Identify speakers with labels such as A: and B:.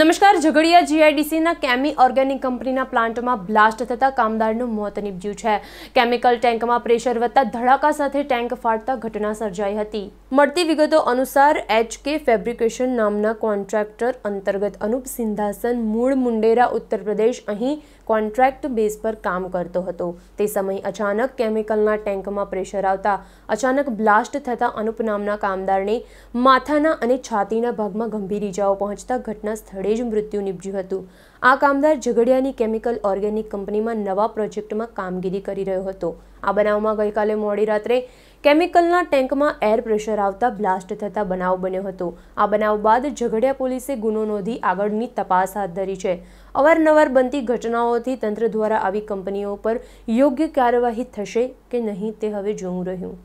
A: નમસ્કાર ઝઘડિયા જીઆઈડીસીના કેમી ઓર્ગેનિક કંપનીના પ્લાન્ટમાં બ્લાસ્ટ થતાં કામદારનું મોત નીપજ્યું છે કેમિકલ ટેન્કમાં પ્રેશર વધતા ધડાકા સાથે ટેન્ક ફાટતા ઘટના સર્જાઈ હતી મળતી વિગતો અનુસાર એચ કે ફેબ્રિકેશન નામના કોન્ટ્રાક્ટર અંતર્ગત અનુપ સિંધાસન મૂળ મુંડેરા ઉત્તર પ્રદેશ અહીં કોન્ટ્રાક્ટ બેઝ પર કામ કરતો હતો તે સમયે અચાનક કેમિકલના ટેન્કમાં પ્રેશર આવતા અચાનક બ્લાસ્ટ થતાં અનુપ નામના કામદારને માથાના અને છાતીના ભાગમાં ગંભીર ઇજાઓ પહોંચતા ઘટના સ્થળે સ્થળે જ મૃત્યુ નીપજ્યું હતું આ કામદાર ઝઘડિયાની કેમિકલ ઓર્ગેનિક કંપનીમાં નવા પ્રોજેક્ટમાં કામગીરી કરી રહ્યો હતો આ બનાવમાં ગઈકાલે મોડી રાત્રે કેમિકલના ટેન્કમાં એર પ્રેશર આવતા બ્લાસ્ટ થતા બનાવ બન્યો હતો આ બનાવ બાદ ઝઘડિયા પોલીસે ગુનો નોંધી આગળની તપાસ હાથ ધરી છે અવારનવાર બનતી ઘટનાઓથી તંત્ર દ્વારા આવી કંપનીઓ પર યોગ્ય કાર્યવાહી થશે કે નહીં તે હવે જોવું રહ્યું